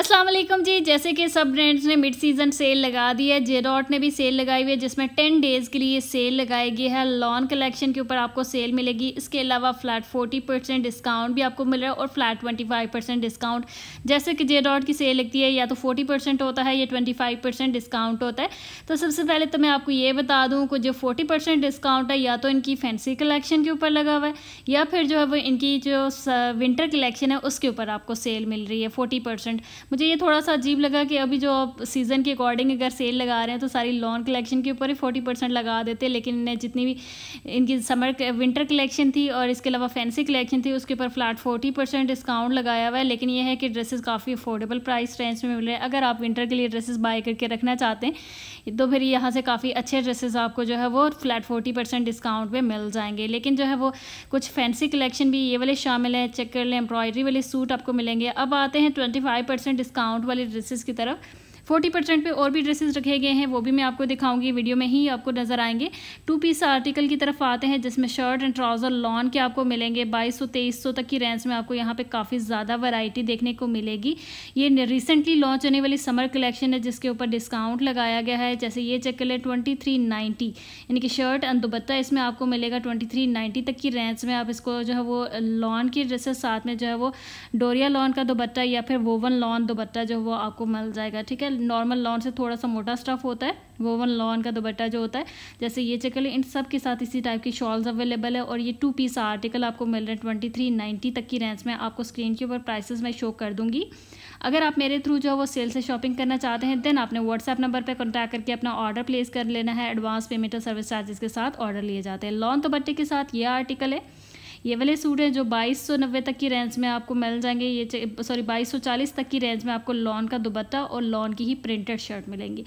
अस्सलाम वालेकुम जी जैसे कि सब ब्रांड्स ने मिड सीज़न सेल लगा दी है जेडॉट ने भी सेल लगाई हुई है जिसमें टेन डेज़ के लिए सेल लगाई गई है लॉन कलेक्शन के ऊपर आपको सेल मिलेगी इसके अलावा फ्लैट फोर्टी परसेंट डिस्काउंट भी आपको मिल रहा है और flat twenty five percent discount जैसे कि जेडॉट की सेल लगती है या तो फोर्टी परसेंट होता है या ट्वेंटी फाइव परसेंट डिस्काउंट होता है तो सबसे पहले तो मैं आपको ये बता दूँ कि जो फोर्टी परसेंट डिस्काउंट है या तो इनकी फैंसी कलेक्शन के ऊपर लगा हुआ है या फिर जो है वो इनकी जो विंटर कलेक्शन है उसके ऊपर आपको सेल मिल रही है फोर्टी परसेंट मुझे ये थोड़ा सा अजीब लगा कि अभी जो आप सीज़न के अकॉर्डिंग अगर सेल लगा रहे हैं तो सारी लॉन कलेक्शन के ऊपर ही फोर्टी परसेंट लगा देते लेकिन इन्हें जितनी भी इनकी समर विंटर कलेक्शन थी और इसके अलावा फैंसी कलेक्शन थी उसके ऊपर फ्लैट फोर्टी परसेंट डिस्काउंट लगाया हुआ है लेकिन यह है कि ड्रेसेस काफ़ी अफोर्डेबल प्राइस रेंज में मिल रहे हैं अगर आप विंटर के लिए ड्रेसेस बाय करके रखना चाहते हैं तो फिर यहाँ से काफ़ी अच्छे ड्रेसेस आपको जो है वो फ्लैट फोर्टी परसेंट डिस्काउंट में मिल जाएंगे लेकिन जो है वो कुछ फैंसी कलेक्शन भी ये वाले शामिल हैं चेक कर लें एम्ब्रॉयडरी वाले सूट आपको मिलेंगे अब आते हैं twenty five percent percent discount वाले ड्रेसेस की तरफ फोर्टी परसेंट पर और भी ड्रेसेस रखे गए हैं वो भी मैं आपको दिखाऊंगी वीडियो में ही आपको नज़र आएंगे टू पीस आर्टिकल की तरफ आते हैं जिसमें शर्ट एंड ट्राउज़र लॉन के आपको मिलेंगे बाईस सौ तेईस सौ तक की रेंज में आपको यहाँ पर काफ़ी ज़्यादा वैरायटी देखने को मिलेगी ये रिसेंटली लॉन्च होने वाली समर कलेक्शन है जिसके ऊपर डिस्काउंट लगाया गया है जैसे ये चेक कर ले ट्वेंटी थ्री नाइन्टी यानी कि शर्ट एंड दुबत्ता इसमें आपको मिलेगा ट्वेंटी थ्री नाइन्टी तक की रेंज में आप इसको जो है वो लॉन की ड्रेसेस साथ में जो है वो डोरिया लॉन का दुबट्टा या फिर वोवन लॉन दुबट्टा जो वो आपको मिल जाएगा ठीक है नॉर्मल लॉन से थोड़ा सा मोटा स्टफ़ होता है वोवन लॉन का दुपट्टा जो होता है जैसे ये चेक इन सब के साथ इसी टाइप की शॉल्स अवेलेबल है और ये टू पीस आर्टिकल आपको मिल रहे हैं ट्वेंटी थ्री नाइन्टी तक की रेंज में आपको स्क्रीन के ऊपर प्राइसेस मैं शो कर दूंगी अगर आप मेरे थ्रू जो है वो सेल से शॉपिंग करना चाहते हैं देन आपने व्हाट्सएप नंबर पर कॉन्टैक्ट करके अपना ऑर्डर प्लेस कर लेना है एडवांस पेमेंट और सर्विस चार्जेस के साथ ऑर्डर लिए जाते हैं लॉन दुपट्टे के साथ ये आर्टिकल है ये वाले सूट हैं जो बाईस सौ नब्बे तक की रेंज में आपको मिल जाएंगे ये सॉरी बाईस सौ चालीस तक की रेंज में आपको लॉन का दुबट्टा और लॉन की ही प्रिंटेड शर्ट मिलेंगी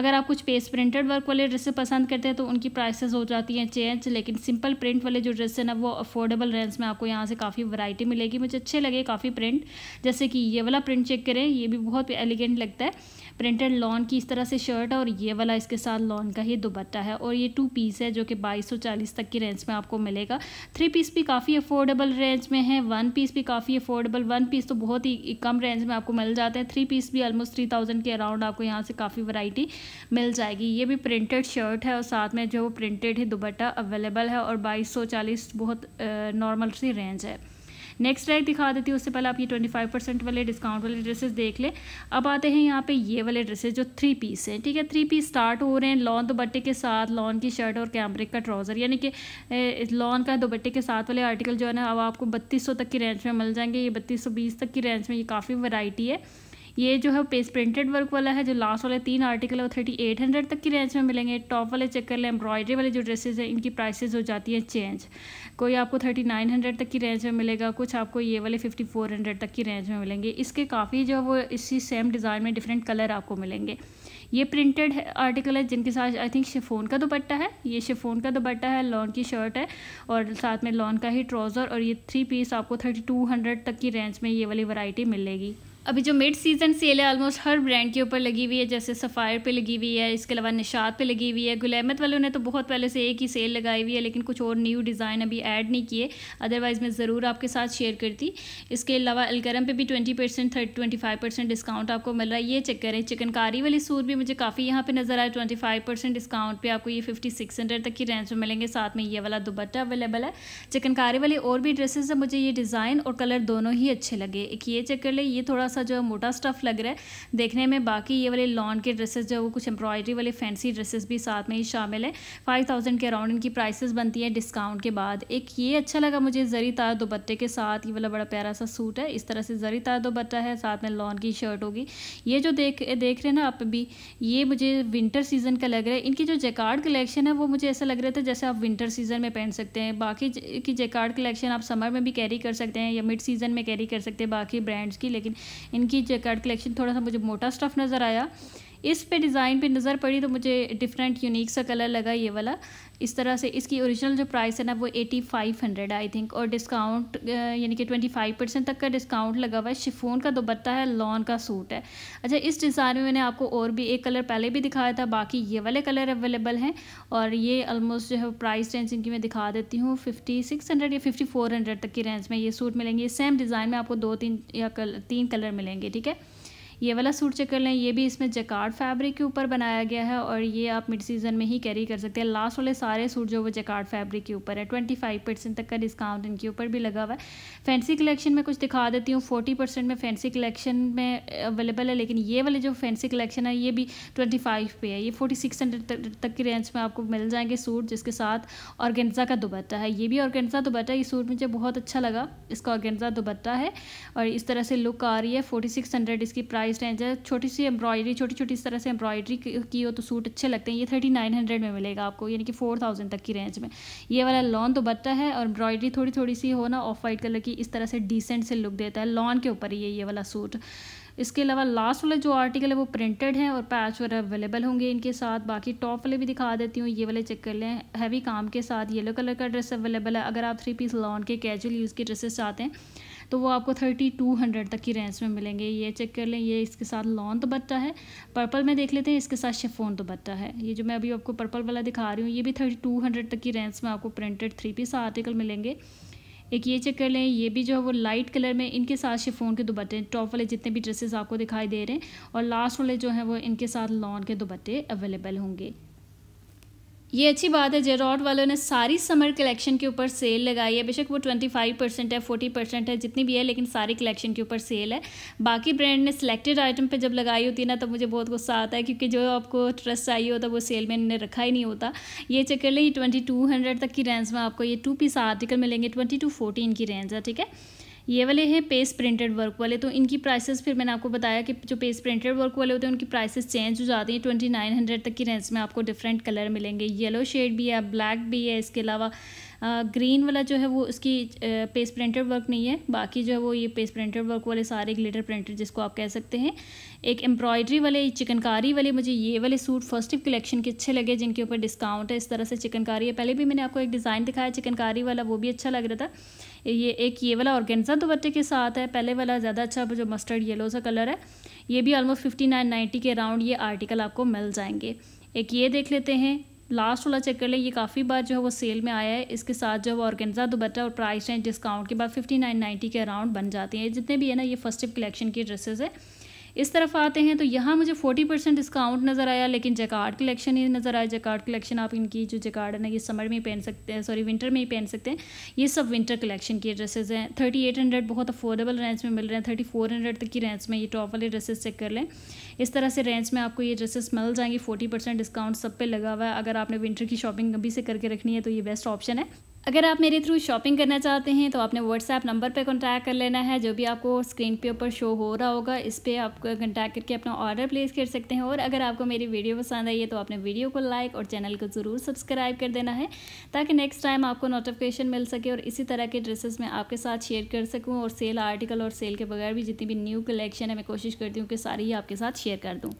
अगर आप कुछ पेस प्रिंटेड वर्क वाले ड्रेसें पसंद करते हैं तो उनकी प्राइसेस हो जाती हैं चेंज लेकिन सिंपल प्रिंट वाले जो ड्रेस है ना वो अफोर्डेबल रेंज में आपको यहाँ से काफ़ी वराइटी मिलेगी मुझे अच्छे लगे काफ़ी प्रिंट जैसे कि ये वाला प्रिंट चेक करें ये भी बहुत एलिगेंट लगता है प्रिंटेड लॉन की इस तरह से शर्ट है और ये वाला इसके साथ लॉन का ही दुबट्टा है और ये टू पीस है जो कि बाईस तक की रेंज में आपको मिलेगा थ्री पीस भी काफ़ी अफोर्डेबल रेंज में है वन पीस भी काफ़ी अफोर्डेबल वन पीस तो बहुत ही कम रेंज में आपको मिल जाते हैं थ्री पीस भी ऑलमोस्ट थ्री थाउजेंड के अराउंड आपको यहाँ से काफ़ी वैरायटी मिल जाएगी ये भी प्रिंटेड शर्ट है और साथ में जो प्रिंटेड ही दुबट्टा अवेलेबल है और बाईस सौ चालीस बहुत नॉर्मल सी रेंज है नेक्स्ट रैक दिखा देती हूँ उससे पहले आप ये ट्वेंटी फाइव परसेंट वाले डिस्काउंट वाले ड्रेसेस देख लें अब आते हैं यहाँ पे ये वाले ड्रेसेस जो थ्री पीस हैं ठीक है थ्री पीस स्टार्ट हो रहे हैं लॉन दुपट्टे के साथ लॉन की शर्ट और कैमरिक का ट्राउज़र यानी कि लॉन का दुपट्टे के साथ वाले आर्टिकल जो है ना अब आपको बत्तीस तक की रेंज में मिल जाएंगे ये बत्तीस तक की रेंज में ये काफ़ी वराइटी है ये जो है पेस प्रिंटेड वर्क वाला है जो लास्ट वाले तीन आर्टिकल है वो थर्टी एट हंड्रेड तक की रेंज में मिलेंगे टॉप वाले चेक कर लें एम्ब्रॉयडरी वाले जो ड्रेसेज हैं इनकी प्राइसेज हो जाती हैं चेंज कोई आपको थर्टी नाइन हंड्रेड तक की रेंज में मिलेगा कुछ आपको ये वाले फिफ्टी फोर हंड्रेड तक की रेंज में मिलेंगे इसके काफ़ी जो वो इसी सेम डिज़ाइन में डिफरेंट कलर आपको मिलेंगे ये प्रिंटेड आर्टिकल है जिनके साथ आई थिंक शिफोन का दुपट्टा है ये शिफोन का दुपट्टा है लॉन की शर्ट है और साथ में लॉन का ही ट्राउज़र और ये थ्री पीस आपको थर्टी टू हंड्रेड तक की रेंज में ये वाली वैरायटी मिलेगी अभी जो मिड सीज़न सेल है ऑलमोस्ट हर ब्रांड के ऊपर लगी हुई है जैसे सफ़ायर पे लगी हुई है इसके अलावा निशात पे लगी हुई है गुलामत वालों ने तो बहुत पहले से एक ही सेल लगाई हुई है लेकिन कुछ और न्यू डिज़ाइन अभी ऐड नहीं किए अदरवाइज़ मैं ज़रूर आपके साथ शेयर करती इसके अलावा अलगरम पे भी twenty percent thirty twenty five percent discount आपको मिल रहा है ये चेक करें चिकनकारी वाली सूट भी मुझे काफ़ी यहाँ पर नज़र आया ट्वेंटी फाइव परसेंट डिस्काउंट पर आपको ये फिफ्टी सिक्स हंड्रेड तक की रेंज में मिलेंगे साथ में ये वाला दुपट्टा अवेलेबल है चिकनकारी वाली और भी ड्रेसेस है मुझे ये डिज़ाइन और कलर दोनों ही अच्छे लगे एक ये चेक कर ले ये थोड़ा सा जो है मोटा स्टफ़ लग रहा है देखने में बाकी ये वाले लॉन के ड्रेसेस जो है वो कुछ एम्ब्रॉयडरी वाले फैंसी ड्रेसेस भी साथ में ही शामिल है फाइव थाउजेंड के अराउंड इनकी प्राइसेस बनती है डिस्काउंट के बाद एक ये अच्छा लगा मुझे जरी तार दोपट्टे के साथ ये वाला बड़ा प्यारा सा सूट है इस तरह से जरी तार दोपट्टा है साथ में लॉन की शर्ट होगी ये जो देख देख रहे हैं ना आप भी ये मुझे विंटर सीजन का लग रहा है इनकी जो जैकार्ड कलेक्शन है वो मुझे ऐसा लग रहा था जैसे आप विंटर सीजन में पहन सकते हैं बाकी की जैकार्ड कलेक्शन आप समर में भी कैरी कर सकते हैं या मिड सीजन में कैरी कर सकते हैं बाकी ब्रांड्स की लेकिन इनकी जैकेट कलेक्शन थोड़ा सा मुझे मोटा स्टफ़ नज़र आया इस पे डिज़ाइन पे नज़र पड़ी तो मुझे डिफरेंट यूनिक सा कलर लगा ये वाला इस तरह से इसकी ओरिजिनल जो प्राइस है ना वो eighty five hundred I think और डिस्काउंट यानी कि ट्वेंटी फाइव परसेंट तक का डिस्काउंट लगा हुआ है शिफोन का दोपत्ता है लॉन का सूट है अच्छा इस डिज़ाइन में मैंने आपको और भी एक कलर पहले भी दिखाया था बाकी ये वाले कलर अवेलेबल हैं और ये ऑलमोस्ट जो है प्राइस रेंज इनकी मैं दिखा देती हूँ फिफ्टी सिक्स हंड्रेड या फिफ्टी फोर हंड्रेड तक की रेंज में ये सूट मिलेंगे सेम डिज़ाइन में आपको दो तीन या कल तीन कलर मिलेंगे ठीक है ये वाला सूट चेक कर लें ये भी इसमें जकार्ड फैब्रिक के ऊपर बनाया गया है और ये आप मिड सीज़न में ही कैरी कर सकते हैं लास्ट वाले सारे सूट जो वो जकार्ड फैब्रिक के ऊपर है ट्वेंटी फाइव परसेंट तक का डिस्काउंट इनके ऊपर भी लगा हुआ है फैंसी कलेक्शन में कुछ दिखा देती हूँ फोर्टी परसेंट में फैंसी कलेक्शन में अवेलेबल है लेकिन ये वाले जो फैंसी कलेक्शन है ये भी ट्वेंटी फाइव पे है ये फोर्टी सिक्स हंड्रेड तक की रेंज में आपको मिल जाएंगे सूट जिसके साथ ऑर्गेंजा का दुबट्टा है ये भी ऑर्गेंजा दुबट्टा ये सूट मुझे बहुत अच्छा लगा इसका ऑर्गेंजा दुबट्टा है और इस तरह से लुक आ रही है फोर्टी सिक्स हंड्रेड इसकी प्राइस प्राइस रेंज है छोटी सी एम्ब्रॉयडरी छोटी छोटी इस तरह से एम्ब्रॉयडरी की हो तो सूट अच्छे लगते हैं ये थर्टी नाइन हंड्रेड में मिलेगा आपको यानी कि फोर थाउजेंड तक की रेंज में ये वाला लॉन तो बट्टा है और एम्ब्रॉयडरी थोड़ी थोड़ी सी हो ना ऑफ वाइट कलर की इस तरह से डिसेंट से लुक देता है लॉन के ऊपर ही है ये वाला सूट इसके अलावा लास्ट वाले जो आर्टिकल है वो प्रिंटेड हैं और पैच वगैरह अवेलेबल होंगे इनके साथ बाकी टॉप वाले भी दिखा देती हूँ ये वाले चेक कर लें हैवी काम के साथ येलो कलर का ड्रेस अवेलेबल है अगर आप थ्री पीस लॉन के कैजुअल यूज़ के ड्रेसेस चाहते हैं तो वो आपको थर्टी टू हंड्रेड तक की रेंज में मिलेंगे ये चेक कर लें ये इसके साथ लॉन बच्चा है पर्पल में देख लेते हैं इसके साथ शिफोन बच्चा है ये जो मैं अभी आपको पर्पल वाला दिखा रही हूँ ये भी थर्टी टू हंड्रेड तक की रेंज में आपको प्रिंटेड थ्री पीस आर्टिकल मिलेंगे एक ये चेक कर लें ये भी जो है वो लाइट कलर में इनके साथ शिफोन के दुपट्टे टॉप वाले जितने भी ड्रेसेस आपको दिखाई दे रहे हैं और लास्ट वाले जो हैं वो इनके साथ लॉन के दुपट्टे अवेलेबल होंगे ये अच्छी बात है जेरोड वालों ने सारी समर कलेक्शन के ऊपर सेल लगाई है बेशक वो ट्वेंटी फाइव परसेंट है फोर्टी परसेंट है जितनी भी है लेकिन सारी कलेक्शन के ऊपर सेल है बाकी ब्रांड ने सिलेक्टेड आइटम पे जब लगाई होती है ना तब मुझे बहुत गुस्सा आता है क्योंकि जो आपको ट्रस्ट चाहिए होता वो सेल में इन्होंने रखा ही नहीं होता ये चेक कर लें ट्वेंटी टू हंड्रेड तक की रेंज में आपको ये टू पीस आर्टिकल मिलेंगे ट्वेंटी टू की रेंज है ठीक है ये वाले हैं पेज प्रिंटेड वर्क वाले तो इनकी प्राइसेस फिर मैंने आपको बताया कि जो पेज प्रिंटेड वर्क वाले होते हैं उनकी प्राइसेस चेंज हो जाती हैं ट्वेंटी नाइन हंड्रेड तक की रेंज में आपको डिफरेंट कलर मिलेंगे येलो शेड भी है ब्लैक भी है इसके अलावा ग्रीन वाला जो है वो उसकी पेज प्रिंटेड वर्क नहीं है बाकी जो है वो ये पेज प्रिंटेड वर्क वाले सारे ग्लिटर प्रिंटेड जिसको आप कह सकते हैं एक एम्ब्रॉयडरी वाले चिकनकारी वाले मुझे ये वाले सूट फर्स्टिव कलेक्शन के अच्छे लगे जिनके ऊपर डिस्काउंट है इस तरह से चिकनकारी है पहले भी मैंने आपको एक डिज़ाइन दिखाया चिकनकारी वाला वो भी अच्छा लग रहा था ये एक ये वाला ऑर्गेन्जा दुपट्टे के साथ है पहले वाला ज़्यादा अच्छा जो मस्टर्ड येलो सा कलर है ये भी ऑलमोस्ट फिफ्टी नाइन नाइन्टी के अराउंड ये आर्टिकल आपको मिल जाएंगे एक ये देख लेते हैं लास्ट वाला चेक कर ले ये काफ़ी बार जो है वो सेल में आया है इसके साथ जो है वो ऑर्गेन्जा दुपट्टा और प्राइस रेंज डिस्काउंट के बाद फिफ्टी नाइन नाइन्टी के अराउंड बन जाती हैं जितने भी है ना ये फर्स्ट कलेक्शन की ड्रेसेस है इस तरफ आते हैं तो यहाँ मुझे फोर्टी परसेंट डिस्काउंट नज़र आया लेकिन जैकार्ड कलेक्शन ही नज़र आया जैकार्ड कलेक्शन आप इनकी जो जैकार्ड है ना ये समर में पहन सकते हैं सॉरी विंटर में ही पहन सकते हैं ये सब विंटर कलेक्शन के ड्रेसेज हैं थर्टी एट हंड्रेड बहुत अफोर्डेबल रेंज में मिल रहे हैं थर्टी फोर हंड्रेड तक की रेंज में ये टॉप वाले ड्रेसेस चेक कर लें इस तरह से रेंज में आपको ये ड्रेसेस मिल जाएंगी फोर्टी परसेंट डिस्काउंट सब पे लगा हुआ है अगर आपने विंटर की शॉपिंग अभी से करके रखनी है तो ये बेस्ट ऑप्शन है अगर आप मेरे थ्रू शॉपिंग करना चाहते हैं तो आपने व्हाट्सएप नंबर पर कॉन्टैक्ट कर लेना है जो भी आपको स्क्रीन पे ऊपर शो हो रहा होगा इस पर आप कॉन्टैक्ट करके अपना ऑर्डर प्लेस कर सकते हैं और अगर आपको मेरी वीडियो पसंद आई है तो आपने वीडियो को लाइक और चैनल को ज़रूर सब्सक्राइब कर देना है ताकि नेक्स्ट टाइम आपको नोटिफिकेशन मिल सके और इसी तरह के ड्रेसेस मैं आपके साथ शेयर कर सकूँ और सेल आर्टिकल और सेल के बगैर भी जितनी भी न्यू कलेक्शन है मैं कोशिश करती हूँ कि सारी ही आपके साथ शेयर कर दूँ